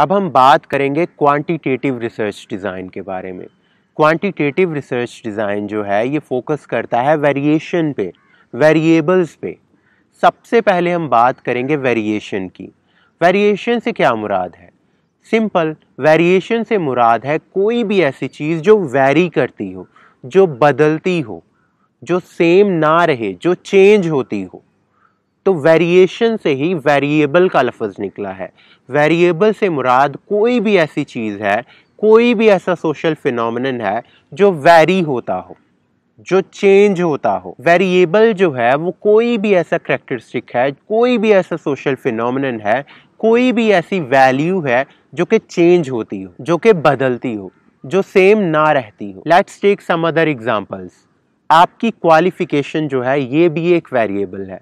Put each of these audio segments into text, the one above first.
अब हम बात करेंगे क्वांटिटेटिव रिसर्च डिज़ाइन के बारे में क्वांटिटेटिव रिसर्च डिज़ाइन जो है ये फोकस करता है वेरिएशन पे वेरिएबल्स पे सबसे पहले हम बात करेंगे वेरिएशन की वेरिएशन से क्या मुराद है सिंपल वेरिएशन से मुराद है कोई भी ऐसी चीज़ जो वेरी करती हो जो बदलती हो जो सेम ना रहे जो चेंज होती हो तो वेरिएशन से ही वेरिएबल का लफज निकला है वेरिएबल से मुराद कोई भी ऐसी चीज़ है कोई भी ऐसा सोशल फिनमिन है जो वेरी होता हो जो चेंज होता हो वेरिएबल जो है वो कोई भी ऐसा करेक्टरिस्टिक है कोई भी ऐसा सोशल फिनमिन है कोई भी ऐसी वैल्यू है जो कि चेंज होती हो जो कि बदलती हो जो सेम ना रहती हो let's take some other examples आपकी क्वालिफिकेशन जो है ये भी एक वेरिएबल है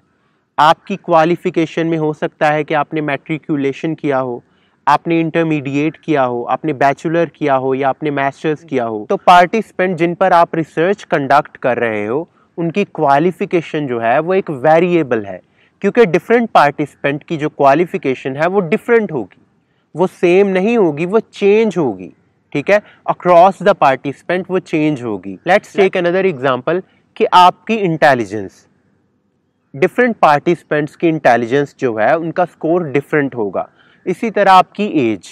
आपकी क्वालिफिकेशन में हो सकता है कि आपने मेट्रिकुलेशन किया हो आपने इंटरमीडिएट किया हो आपने बैचलर किया हो या आपने मास्टर्स किया हो तो पार्टिसिपेंट जिन पर आप रिसर्च कंडक्ट कर रहे हो उनकी क्वालिफिकेशन जो है वो एक वेरिएबल है क्योंकि डिफरेंट पार्टिसिपेंट की जो क्वालिफिकेशन है वो डिफरेंट होगी वो सेम नहीं होगी वो चेंज होगी ठीक है अक्रॉस द पार्टिसिपेंट वो चेंज होगी लेट्स टेक अनदर एग्जाम्पल कि आपकी इंटेलिजेंस डिफरेंट पार्टिसिपेंट्स की इंटेलिजेंस जो है उनका स्कोर डिफरेंट होगा इसी तरह आपकी एज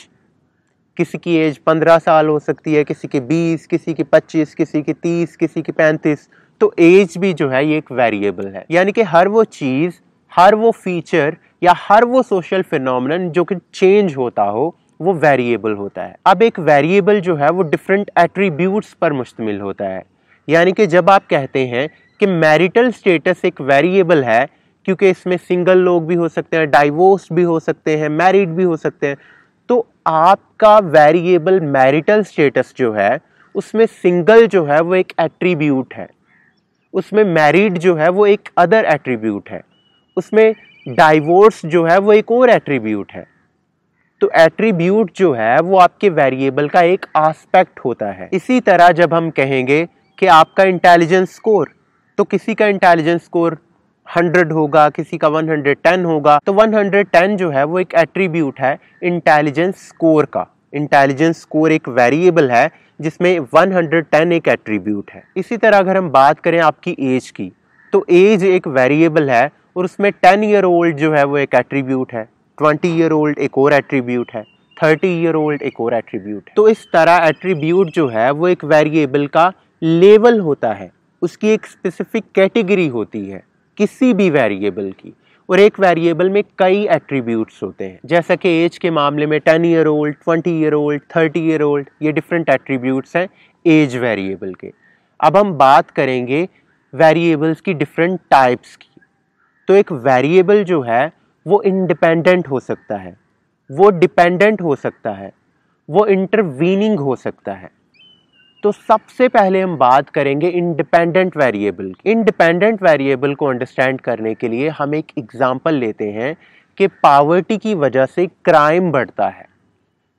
किसी की एज पंद्रह साल हो सकती है किसी की बीस किसी की पच्चीस किसी की तीस किसी की पैंतीस तो एज भी जो है ये एक वेरिएबल है यानी कि हर वो चीज़ हर वो फीचर या हर वो सोशल फिनमिन जो कि चेंज होता हो वो वेरिएबल होता है अब एक वेरिएबल जो है वो डिफरेंट एट्रीब्यूट्स पर मुश्तमिल होता है यानी कि जब आप कहते हैं कि मैरिटल स्टेटस एक वेरिएबल है क्योंकि इसमें सिंगल लोग भी हो सकते हैं डाइवोर्स भी हो सकते हैं मैरिड भी हो सकते हैं तो आपका वेरिएबल मैरिटल स्टेटस जो है उसमें सिंगल जो है वो एक एट्रीब्यूट है उसमें मैरिड जो है वो एक अदर एट्रीब्यूट है उसमें डाइवोर्स जो है वो एक और एट्रीब्यूट है तो एट्रीब्यूट जो है वो आपके वेरिएबल का एक आस्पेक्ट होता है इसी तरह जब हम कहेंगे कि आपका इंटेलिजेंस स्कोर तो किसी का इंटेलिजेंस स्कोर 100 होगा किसी का 110 होगा तो 110 जो है वो एक एट्रीब्यूट है इंटेलिजेंस स्कोर का इंटेलिजेंस स्कोर एक वेरिएबल है जिसमें 110 एक एट्रीब्यूट है इसी तरह अगर हम बात करें आपकी एज की तो एज एक वेरिएबल है और उसमें टेन ईयर ओल्ड जो है वो एक एट्रीब्यूट है ट्वेंटी ईयर ओल्ड एक और एट्रीब्यूट है 30 ईयर ओल्ड एक और एट्रीब्यूट तो इस तरह एट्रीब्यूट जो है वो एक वेरिएबल का लेवल होता है उसकी एक स्पेसिफिक कैटेगरी होती है किसी भी वेरिएबल की और एक वेरिएबल में कई एट्रीब्यूट्स होते हैं जैसा कि एज के मामले में ten year old twenty year old thirty year old ये डिफरेंट एट्रीब्यूट्स हैं एज वेरिएबल के अब हम बात करेंगे वेरिएबल्स की डिफरेंट टाइप्स की तो एक वेरिएबल जो है वो इंडिपेंडेंट हो सकता है वो डिपेंडेंट हो सकता है वो इंटरवीनिंग हो सकता है तो सबसे पहले हम बात करेंगे इंडिपेंडेंट वेरिएबल इंडिपेंडेंट वेरिएबल को अंडरस्टैंड करने के लिए हम एक एग्ज़ाम्पल लेते हैं कि पावर्टी की वजह से क्राइम बढ़ता है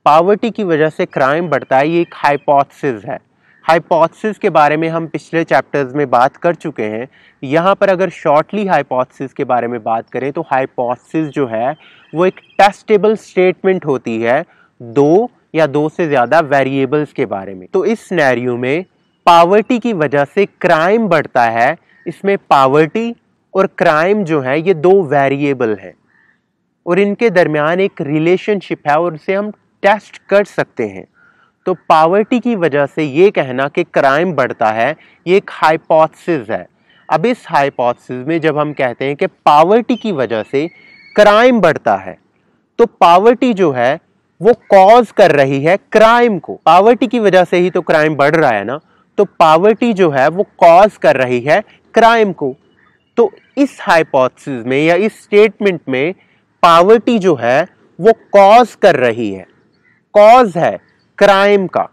पावर्टी की वजह से क्राइम बढ़ता है ये एक हाइपोथेसिस है हाइपोथसिस के बारे में हम पिछले चैप्टर्स में बात कर चुके हैं यहाँ पर अगर शॉर्टली हाइपोथेसिस के बारे में बात करें तो हाइपोथेसिस जो है वो एक टेस्टेबल स्टेटमेंट होती है दो या दो से ज़्यादा वेरिएबल्स के बारे में तो इस नैरियो में पावर्टी की वजह से क्राइम बढ़ता है इसमें पावर्टी और क्राइम जो है ये दो वेरिएबल हैं और इनके दरमियान एक रिलेशनशिप है और उसे हम टेस्ट कर सकते हैं तो पावर्टी की वजह से ये कहना कि क्राइम बढ़ता है ये एक हाइपोथेसिस है अब इस हाइपोथेसिस में जब हम कहते हैं कि पावर्टी की वजह से क्राइम बढ़ता है तो पावर्टी जो है वो कॉज कर रही है क्राइम को पावर्टी की वजह से ही तो क्राइम बढ़ रहा है ना तो पावर्टी जो है वो कॉज कर रही है क्राइम को तो इस हाइपोथेसिस में या इस स्टेटमेंट में पावर्टी जो है वो कॉज कर रही है कॉज है क्राइम का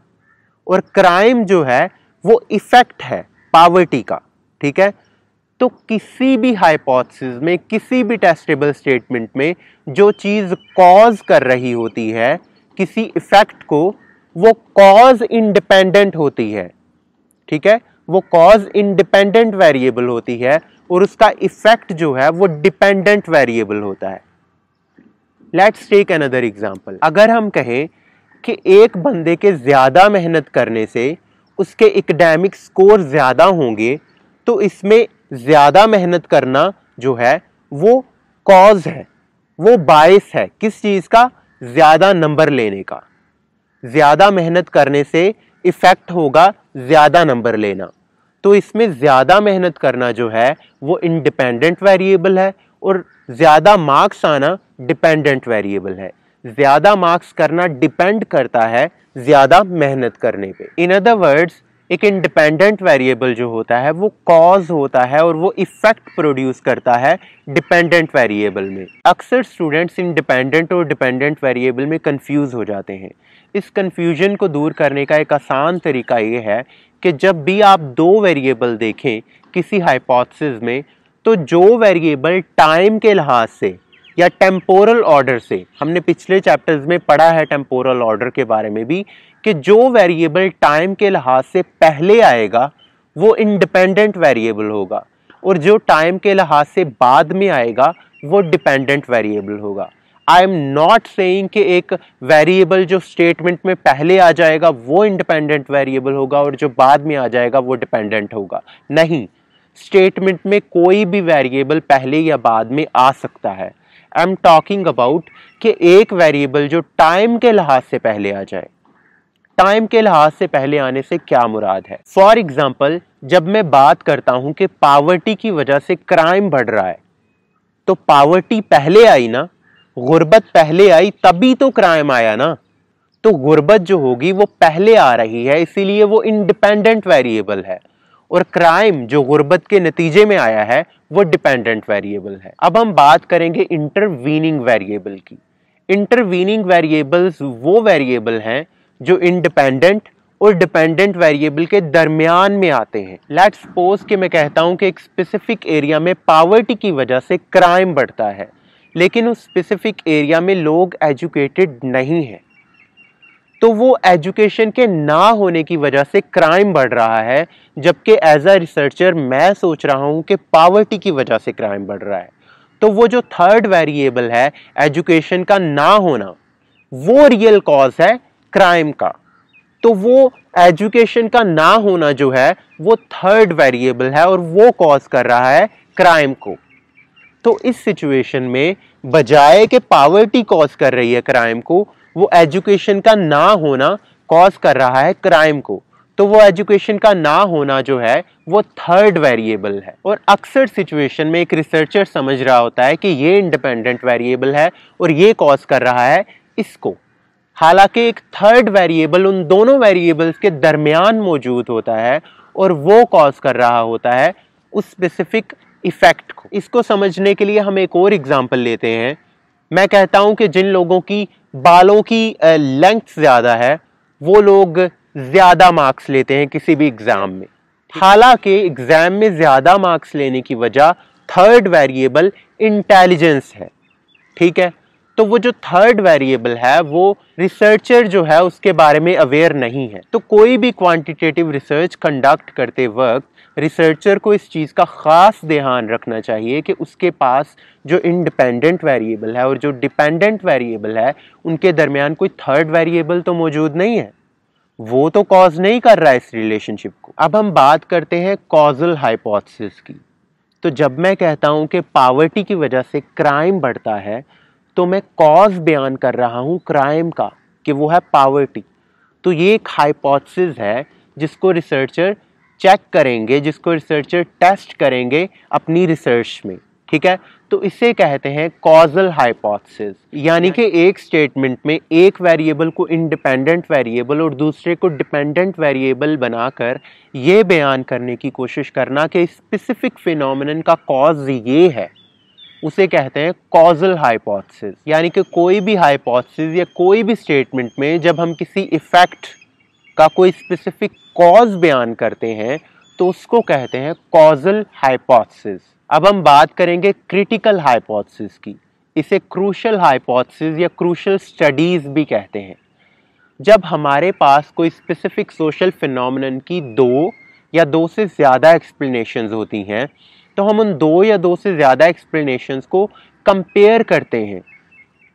और क्राइम जो है वो इफेक्ट है पावर्टी का ठीक है तो किसी भी हाइपोथेसिस में किसी भी टेस्टेबल स्टेटमेंट में जो चीज़ कॉज कर रही होती है किसी इफ़ेक्ट को वो कॉज इंडिपेंडेंट होती है ठीक है वो कॉज इंडिपेंडेंट वेरिएबल होती है और उसका इफ़ेक्ट जो है वो डिपेंडेंट वेरिएबल होता है लेट्स टेक अनदर एग्जांपल अगर हम कहें कि एक बंदे के ज़्यादा मेहनत करने से उसके इकडेमिक स्कोर ज़्यादा होंगे तो इसमें ज़्यादा मेहनत करना जो है वो कॉज है वो बायस है किस चीज़ का ज़्यादा नंबर लेने का ज़्यादा मेहनत करने से इफ़ेक्ट होगा ज़्यादा नंबर लेना तो इसमें ज़्यादा मेहनत करना जो है वो इंडिपेंडेंट वेरिएबल है और ज़्यादा मार्क्स आना डिपेंडेंट वेरिएबल है ज़्यादा मार्क्स करना डिपेंड करता है ज़्यादा मेहनत करने पे इन अदर वर्ड्स एक इंडिपेंडेंट वेरिएबल जो होता है वो कॉज होता है और वो इफ़ेक्ट प्रोड्यूस करता है डिपेंडेंट वेरिएबल में अक्सर स्टूडेंट्स इंडिपेंडेंट और डिपेंडेंट वेरिएबल में कंफ्यूज हो जाते हैं इस कंफ्यूजन को दूर करने का एक आसान तरीका ये है कि जब भी आप दो वेरिएबल देखें किसी हाइपोथेसिस में तो जो वेरिएबल टाइम के लिहाज से या टेम्पोरल ऑर्डर से हमने पिछले चैप्टर्स में पढ़ा है टेम्पोरल ऑर्डर के बारे में भी कि जो वेरिएबल टाइम के लिहाज से पहले आएगा वो इंडिपेंडेंट वेरिएबल होगा और जो टाइम के लिहाज से बाद में आएगा वो डिपेंडेंट वेरिएबल होगा आई एम नॉट सेइंग कि एक वेरिएबल जो स्टेटमेंट में पहले आ जाएगा वो इंडिपेंडेंट वेरिएबल होगा और जो बाद में आ जाएगा वो डिपेंडेंट होगा नहीं स्टेटमेंट में कोई भी वेरिएबल पहले या बाद में आ सकता है आई एम टॉकिंग अबाउट कि एक वेरिएबल जो टाइम के लिहाज से पहले आ जाए टाइम के लिहाज से पहले आने से क्या मुराद है फॉर एग्जाम्पल जब मैं बात करता हूँ कि पावर्टी की वजह से क्राइम बढ़ रहा है तो पावर्टी पहले आई ना गुर्बत पहले आई तभी तो क्राइम आया ना तो गुर्बत जो होगी वो पहले आ रही है इसीलिए वो इंडिपेंडेंट वेरिएबल है और क्राइम जो गुर्बत के नतीजे में आया है वो डिपेंडेंट वेरिएबल है अब हम बात करेंगे इंटरवीनिंग वेरिएबल की इंटरवीनिंग वेरिएबल्स वो वेरिएबल हैं जो इंडिपेंडेंट और डिपेंडेंट वेरिएबल के दरमियान में आते हैं लेट सपोज कि मैं कहता हूँ कि एक स्पेसिफिक एरिया में पावर्टी की वजह से क्राइम बढ़ता है लेकिन उस स्पेसिफिक एरिया में लोग एजुकेटेड नहीं हैं तो वो एजुकेशन के ना होने की वजह से क्राइम बढ़ रहा है जबकि एज अ रिसर्चर मैं सोच रहा हूँ कि पावर्टी की वजह से क्राइम बढ़ रहा है तो वो जो थर्ड वेरिएबल है एजुकेशन का ना होना वो रियल कॉज है क्राइम का तो वो एजुकेशन का ना होना जो है वो थर्ड वेरिएबल है और वो कॉज कर रहा है क्राइम को तो इस सिचुएशन में बजाय के पावर्टी कॉज कर रही है क्राइम को वो एजुकेशन का ना होना कॉज कर रहा है क्राइम को तो वो एजुकेशन का ना होना जो है वो थर्ड वेरिएबल है और अक्सर सिचुएशन में एक रिसर्चर समझ रहा होता है कि ये इंडिपेंडेंट वेरिएबल है और ये कॉज कर रहा है इसको हालांकि एक थर्ड वेरिएबल उन दोनों वेरिएबल्स के दरमियान मौजूद होता है और वो कॉज कर रहा होता है उस स्पेसिफिक इफ़ेक्ट को इसको समझने के लिए हम एक और एग्ज़ाम्पल लेते हैं मैं कहता हूँ कि जिन लोगों की बालों की लेंथ ज़्यादा है वो लोग ज़्यादा मार्क्स लेते हैं किसी भी एग्ज़ाम में हालांकि एग्ज़ाम में ज़्यादा मार्क्स लेने की वजह थर्ड वेरिएबल इंटेलिजेंस है ठीक है तो वो जो थर्ड वेरिएबल है वो रिसर्चर जो है उसके बारे में अवेयर नहीं है तो कोई भी क्वांटिटेटिव रिसर्च कंडक्ट करते वक्त रिसर्चर को इस चीज़ का ख़ास ध्यान रखना चाहिए कि उसके पास जो इंडिपेंडेंट वेरिएबल है और जो डिपेंडेंट वेरिएबल है उनके दरमियान कोई थर्ड वेरिएबल तो मौजूद नहीं है वो तो कॉज नहीं कर रहा है इस रिलेशनशिप को अब हम बात करते हैं कॉजल हाइपोथेसिस की तो जब मैं कहता हूँ कि पावर्टी की वजह से क्राइम बढ़ता है तो मैं कॉज बयान कर रहा हूँ क्राइम का कि वो है पावर्टी तो ये एक हाइपोथेसिस है जिसको रिसर्चर चेक करेंगे जिसको रिसर्चर टेस्ट करेंगे अपनी रिसर्च में ठीक है तो इसे कहते हैं कॉजल हाइपोथेसिस यानी कि एक स्टेटमेंट में एक वेरिएबल को इंडिपेंडेंट वेरिएबल और दूसरे को डिपेंडेंट वेरिएबल बनाकर ये बयान करने की कोशिश करना कि स्पेसिफिक फिनोमिनन का कॉज ये है उसे कहते हैं कॉजल हाइपोथेसिस यानी कि कोई भी हाइपोथेसिस या कोई भी स्टेटमेंट में जब हम किसी इफ़ेक्ट का कोई स्पेसिफिक कॉज बयान करते हैं तो उसको कहते हैं कॉजल हाइपोथेसिस अब हम बात करेंगे क्रिटिकल हाइपोथेसिस की इसे क्रूशल हाइपोथेसिस या क्रूशल स्टडीज़ भी कहते हैं जब हमारे पास कोई स्पेसिफिक सोशल फिनोमिनन की दो या दो से ज़्यादा एक्सप्लेनेशंस होती हैं तो हम उन दो या दो से ज़्यादा एक्सप्लेनेशंस को कंपेयर करते हैं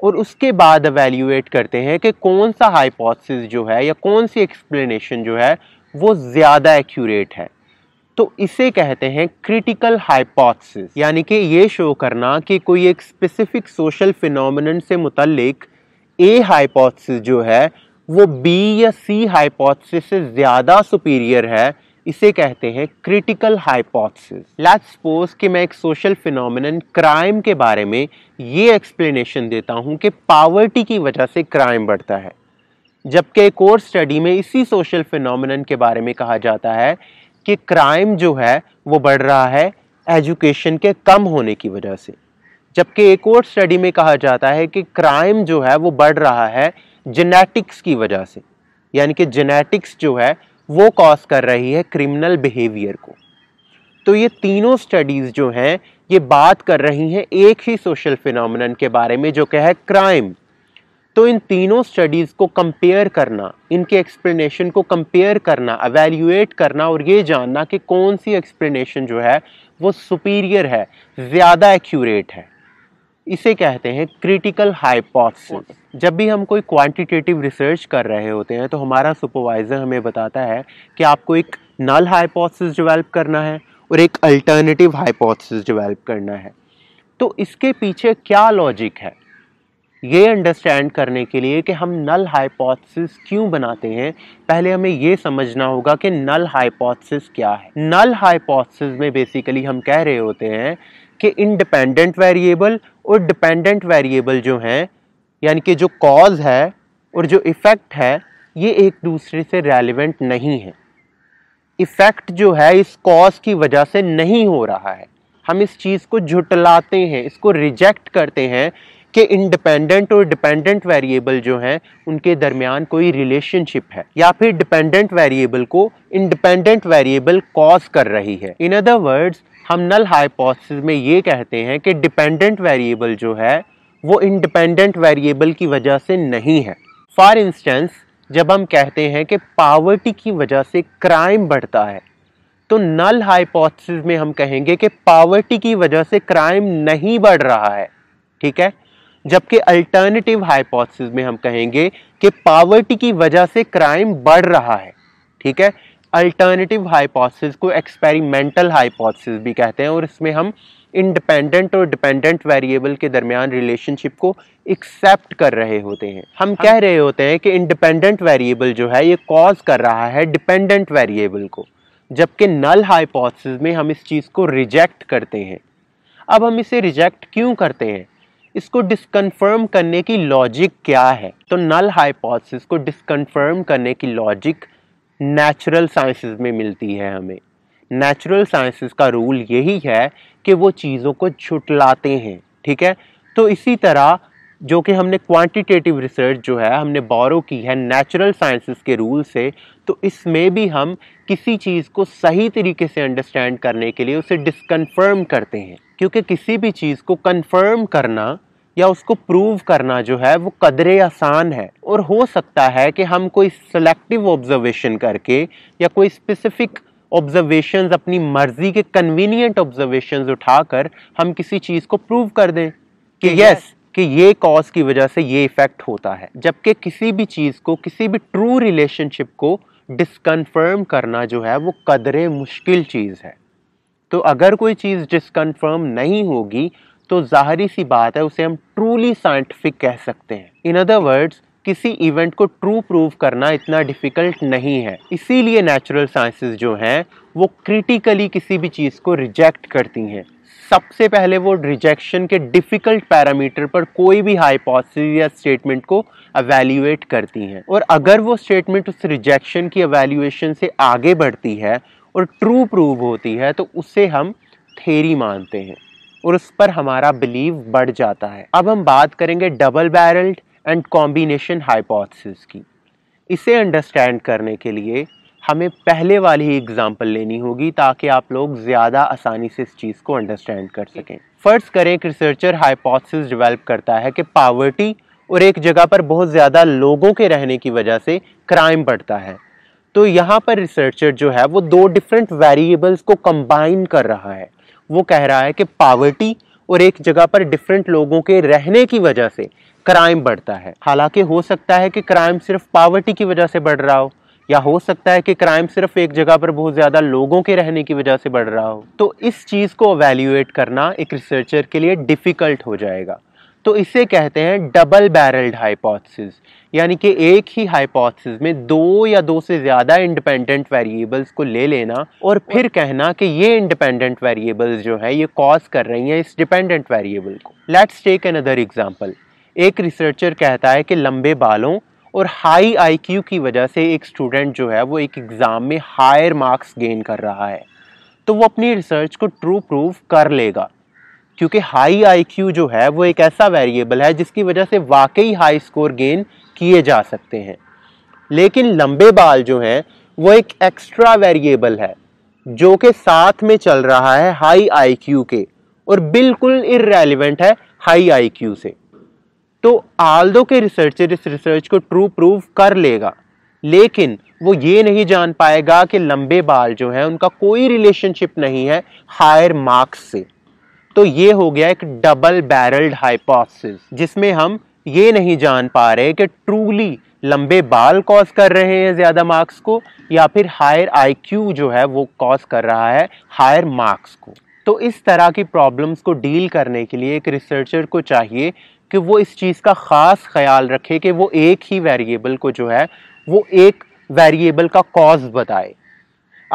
और उसके बाद अवेल्यूएट करते हैं कि कौन सा हाइपोथेसिस जो है या कौन सी एक्सप्लेनेशन जो है वो ज़्यादा एक्यूरेट है तो इसे कहते हैं क्रिटिकल हाइपोथेसिस यानी कि ये शो करना कि कोई एक स्पेसिफिक सोशल फिनोमिन से मुतलक ए हाइपोथेसिस जो है वो बी या सी हाइपोथेसिस से ज़्यादा सुपीरियर है इसे कहते हैं क्रिटिकल हाइपोथेसिस लेट्स सपोज कि मैं एक सोशल फिनोमिन क्राइम के बारे में ये एक्सप्लेनेशन देता हूँ कि पावर्टी की वजह से क्राइम बढ़ता है जबकि एक और स्टडी में इसी सोशल फिनोमिन के बारे में कहा जाता है कि क्राइम जो है वो बढ़ रहा है एजुकेशन के कम होने की वजह से जबकि एक और स्टडी में कहा जाता है कि क्राइम जो है वो बढ़ रहा है जेनेटिक्स की वजह से यानी कि जेनेटिक्स जो है वो कॉज कर रही है क्रिमिनल बिहेवियर को तो ये तीनों स्टडीज़ जो हैं ये बात कर रही हैं एक ही सोशल फिनोमिनन के बारे में जो क्या है क्राइम तो इन तीनों स्टडीज़ को कंपेयर करना इनके एक्सप्लेनेशन को कंपेयर करना अवेल्यूएट करना और ये जानना कि कौन सी एक्सप्लेनेशन जो है वो सुपीरियर है ज़्यादा एक्यूरेट है इसे कहते हैं क्रिटिकल हाइपोथेसिस जब भी हम कोई क्वांटिटेटिव रिसर्च कर रहे होते हैं तो हमारा सुपरवाइज़र हमें बताता है कि आपको एक नल हाइपोथेसिस डेवलप करना है और एक अल्टरनेटिव हाइपोथेसिस डेवलप करना है तो इसके पीछे क्या लॉजिक है ये अंडरस्टैंड करने के लिए कि हम नल हाइपोथेसिस क्यों बनाते हैं पहले हमें ये समझना होगा कि नल हाइपोथेसिस क्या है नल हाइपोथेसिस में बेसिकली हम कह रहे होते हैं कि इंडिपेंडेंट वेरिएबल और डिपेंडेंट वेरिएबल जो हैं यानी कि जो कॉज है और जो इफ़ेक्ट है ये एक दूसरे से रेलिवेंट नहीं है इफ़ेक्ट जो है इस कॉज की वजह से नहीं हो रहा है हम इस चीज़ को झुटलाते हैं इसको रिजेक्ट करते हैं कि इंडिपेंडेंट और डिपेंडेंट वेरिएबल जो हैं उनके दरमियान कोई रिलेशनशिप है या फिर डिपेंडेंट वेरिएबल को इंडिपेंडेंट वेरिएबल कॉज कर रही है इन अदर वर्ड्स हम नल हाइपोथेसिस में ये कहते हैं कि डिपेंडेंट वेरिएबल जो है वो इंडिपेंडेंट वेरिएबल की वजह से नहीं है फॉर इंस्टेंस जब हम कहते हैं कि पावर्टी की वजह से क्राइम बढ़ता है तो नल हाइपोथेसिस में हम कहेंगे कि पावर्टी की वजह से क्राइम नहीं बढ़ रहा है ठीक है जबकि अल्टरनेटिव हाइपोथेसिस में हम कहेंगे कि पावर्टी की वजह से क्राइम बढ़ रहा है ठीक है अल्टरनेटिव हाइपोथेसिस को एक्सपेरिमेंटल हाइपोथेसिस भी कहते हैं और इसमें हम इंडिपेंडेंट और डिपेंडेंट वेरिएबल के दरमियान रिलेशनशिप को एक्सेप्ट कर रहे होते हैं हम हाँ। कह रहे होते हैं कि इंडिपेंडेंट वेरिएबल जो है ये कॉज कर रहा है डिपेंडेंट वेरिएबल को जबकि नल हाइपोथेसिस में हम इस चीज़ को रिजेक्ट करते हैं अब हम इसे रिजेक्ट क्यों करते हैं इसको डिसकन्फर्म करने की लॉजिक क्या है तो नल हाइपोथेसिस को डिसकन्फर्म करने की लॉजिक नेचुरल साइंसेस में मिलती है हमें नेचुरल साइंसेस का रूल यही है कि वो चीज़ों को छुटलाते हैं ठीक है तो इसी तरह जो कि हमने क्वांटिटेटिव रिसर्च जो है हमने बोरो की है नेचुरल साइंसेस के रूल से तो इसमें भी हम किसी चीज़ को सही तरीके से अंडरस्टैंड करने के लिए उसे डिसकन्फर्म करते हैं क्योंकि किसी भी चीज़ को कन्फर्म करना या उसको प्रूव करना जो है वो कदरे आसान है और हो सकता है कि हम कोई सेलेक्टिव ऑब्जर्वेशन करके या कोई स्पेसिफिक ऑब्जर्वेशंस अपनी मर्जी के कन्वीनियंट ऑब्जर्वेशंस उठाकर हम किसी चीज़ को प्रूव कर दें कि यस yes, कि ये कॉज की वजह से ये इफ़ेक्ट होता है जबकि किसी भी चीज़ को किसी भी ट्रू रिलेशनशिप को डिसकन्फर्म करना जो है वो कदरे मुश्किल चीज़ है तो अगर कोई चीज़ डिसकन्फर्म नहीं होगी तो ज़ाहरी सी बात है उसे हम ट्रूली साइंटिफिक कह सकते हैं इन अदर वर्ड्स किसी इवेंट को ट्रू प्रूव करना इतना डिफ़िकल्ट नहीं है इसीलिए नेचुरल साइंसेस जो हैं वो क्रिटिकली किसी भी चीज़ को रिजेक्ट करती हैं सबसे पहले वो रिजेक्शन के डिफ़िकल्ट पैरामीटर पर कोई भी हाइपोथेसिस या स्टेटमेंट को अवेल्यूएट करती हैं और अगर वो स्टेटमेंट उस रिजेक्शन की अवेल्यूएशन से आगे बढ़ती है और ट्रू प्रूव होती है तो उसे हम थेरी मानते हैं और उस पर हमारा बिलीव बढ़ जाता है अब हम बात करेंगे double barrelled and combination hypothesis की इसे अंडरस्टैंड करने के लिए हमें पहले वाली ही एग्ज़ाम्पल लेनी होगी ताकि आप लोग ज़्यादा आसानी से इस चीज़ को अंडरस्टैंड कर सकें फ़र्ज़ करें एक रिसर्चर हाइपोथेसिस डेवलप करता है कि पावर्टी और एक जगह पर बहुत ज़्यादा लोगों के रहने की वजह से क्राइम बढ़ता है तो यहाँ पर रिसर्चर जो है वो दो डिफरेंट वेरिएबल्स को कंबाइन कर रहा है वो कह रहा है कि पावर्टी और एक जगह पर डिफरेंट लोगों के रहने की वजह से क्राइम बढ़ता है हालांकि हो सकता है कि क्राइम सिर्फ पावर्टी की वजह से बढ़ रहा हो या हो सकता है कि क्राइम सिर्फ एक जगह पर बहुत ज़्यादा लोगों के रहने की वजह से बढ़ रहा हो तो इस चीज़ को अवेल्यूएट करना एक रिसर्चर के लिए डिफ़िकल्ट हो जाएगा तो इसे कहते हैं डबल बैरल्ड हाइपोथेसिस यानी कि एक ही हाइपोथेसिस में दो या दो से ज़्यादा इंडिपेंडेंट वेरिएबल्स को ले लेना और फिर कहना कि ये इंडिपेंडेंट वेरिएबल्स जो है ये कॉज कर रही हैं इस डिपेंडेंट वेरिएबल को लेट्स टेक अनदर एग्जांपल एक रिसर्चर कहता है कि लंबे बालों और हाई आईक्यू की वजह से एक स्टूडेंट जो है वो एक एग्ज़ाम में हायर मार्क्स गेन कर रहा है तो वो अपनी रिसर्च को ट्रू प्रूव कर लेगा क्योंकि हाई आईक्यू जो है वो एक ऐसा वेरिएबल है जिसकी वजह से वाकई हाई स्कोर गेन किए जा सकते हैं लेकिन लंबे बाल जो हैं वो एक एक्स्ट्रा वेरिएबल है जो कि साथ में चल रहा है हाई आईक्यू के और बिल्कुल इरेलीवेंट है हाई आईक्यू से तो आल्दो के रिसर्चर इस रिसर्च को ट्रू प्रूव कर लेगा लेकिन वो ये नहीं जान पाएगा कि लंबे बाल जो हैं उनका कोई रिलेशनशिप नहीं है हायर मार्क्स से तो ये हो गया एक डबल बैरल्ड हाइपोथेसिस जिसमें हम ये नहीं जान पा रहे कि ट्रूली लंबे बाल कॉज कर रहे हैं ज़्यादा मार्क्स को या फिर हायर आईक्यू जो है वो कॉज कर रहा है हायर मार्क्स को तो इस तरह की प्रॉब्लम्स को डील करने के लिए एक रिसर्चर को चाहिए कि वो इस चीज़ का ख़ास ख्याल रखे कि वो एक ही वेरिएबल को जो है वो एक वेरिएबल का कॉज बताए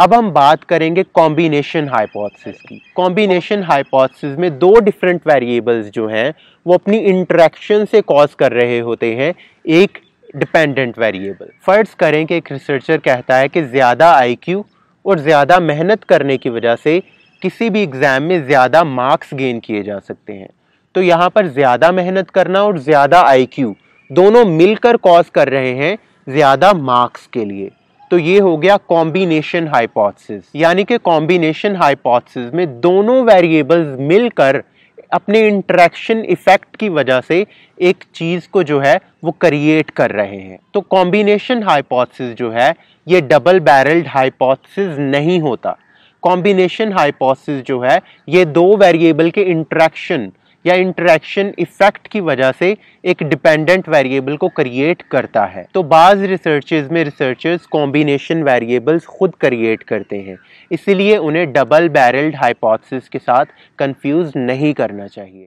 अब हम बात करेंगे कॉम्बिनेशन हाइपोथेसिस की कॉम्बिनेशन हाइपोथेसिस में दो डिफरेंट वेरिएबल्स जो हैं वो अपनी इंट्रैक्शन से कॉज कर रहे होते हैं एक डिपेंडेंट वेरिएबल फर्ज करें कि एक रिसर्चर कहता है कि ज़्यादा आईक्यू और ज़्यादा मेहनत करने की वजह से किसी भी एग्ज़ाम में ज़्यादा मार्क्स गेन किए जा सकते हैं तो यहाँ पर ज़्यादा मेहनत करना और ज़्यादा आईक्यू दोनों मिलकर कॉज कर रहे हैं ज़्यादा मार्क्स के लिए तो ये हो गया कॉम्बिनेशन हाइपोथेसिस यानी कि कॉम्बिनेशन हाइपोथेसिस में दोनों वेरिएबल्स मिलकर अपने इंट्रैक्शन इफेक्ट की वजह से एक चीज़ को जो है वो क्रिएट कर रहे हैं तो कॉम्बिनेशन हाइपोथेसिस जो है ये डबल बैरल्ड हाइपोथेसिस नहीं होता कॉम्बिनेशन हाइपोथेसिस जो है ये दो वेरिएबल के इंट्रैक्शन या इंटरेक्शन इफेक्ट की वजह से एक डिपेंडेंट वेरिएबल को क्रिएट करता है तो बाज़ रिसर्चेज में रिसर्चर्स कॉम्बिनेशन वेरिएबल्स खुद क्रिएट करते हैं इसीलिए उन्हें डबल बैरल्ड हाइपोथेसिस के साथ कंफ्यूज नहीं करना चाहिए